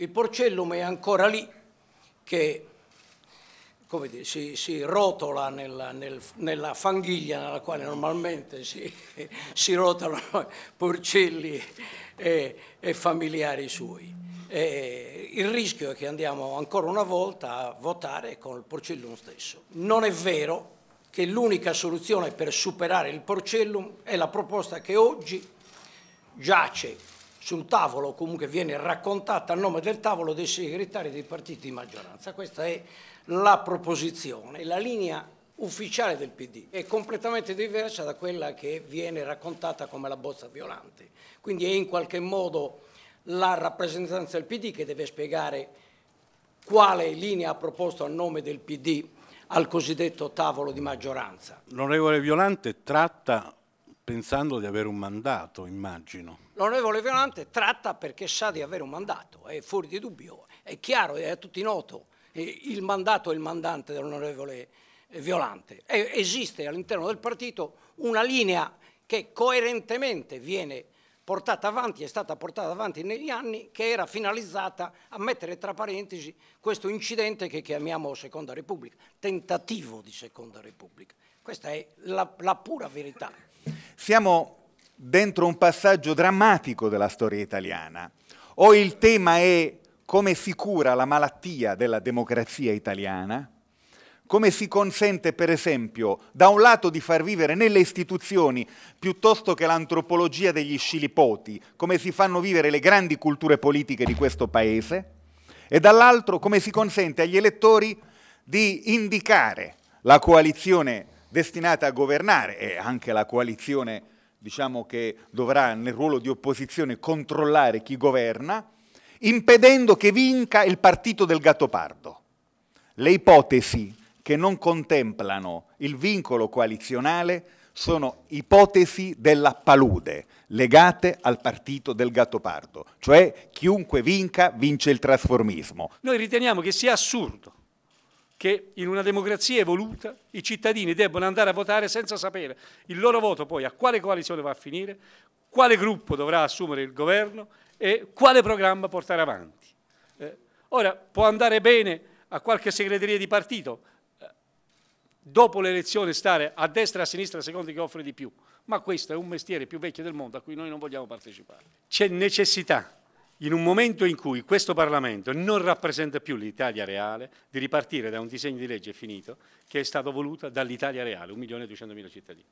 Il porcellum è ancora lì che dire, si, si, rotola nella, nel, nella, fanghiglia nella quale normalmente si, si rotolano porcelli e, e familiari suoi. E il rischio è che andiamo ancora una volta a votare con il porcellum stesso. Non è vero che l'unica soluzione per superare il porcellum è la proposta che oggi giace sul tavolo, comunque viene raccontata a nome del tavolo dei segretari dei partiti di maggioranza. Questa è la proposizione, la linea ufficiale del PD è completamente diversa da quella che viene raccontata come la bozza violante. Quindi è in qualche modo la rappresentanza del PD che deve spiegare quale linea ha proposto a nome del PD al cosiddetto tavolo di maggioranza. L'onorevole Violante tratta pensando di avere un mandato, immagino. L'onorevole Violante tratta perché sa di avere un mandato, è fuori di dubbio, è chiaro, è a tutti noto, eh, il mandato e il mandante dell'onorevole eh, Violante. esiste all'interno del partito una linea che coerentemente viene portata avanti, è stata portata avanti negli anni, che era finalizzata a mettere tra parentesi questo incidente che chiamiamo Seconda Repubblica, tentativo di Seconda Repubblica. Questa è la, la pura verità. Siamo dentro un passaggio drammatico della storia italiana. O il tema è come si cura la malattia della democrazia italiana, come si consente per esempio da un lato di far vivere nelle istituzioni piuttosto che l'antropologia degli scilipoti, come si fanno vivere le grandi culture politiche di questo paese, e dall'altro come si consente agli elettori di indicare la coalizione destinata a governare e anche la coalizione diciamo, che dovrà nel ruolo di opposizione controllare chi governa, impedendo che vinca il partito del Gattopardo. Le ipotesi che non contemplano il vincolo coalizionale sono ipotesi della palude legate al partito del Gattopardo, cioè chiunque vinca vince il trasformismo. Noi riteniamo che sia assurdo che in una democrazia evoluta i cittadini debbano andare a votare senza sapere il loro voto poi a quale coalizione va a finire, quale gruppo dovrà assumere il governo e quale programma portare avanti. Eh, ora, può andare bene a qualche segreteria di partito, eh, dopo l'elezione stare a destra e a sinistra secondo chi offre di più, ma questo è un mestiere più vecchio del mondo a cui noi non vogliamo partecipare. C'è necessità in un momento in cui questo Parlamento non rappresenta più l'Italia reale, di ripartire da un disegno di legge finito che è stato voluto dall'Italia reale, 1.200.000 cittadini.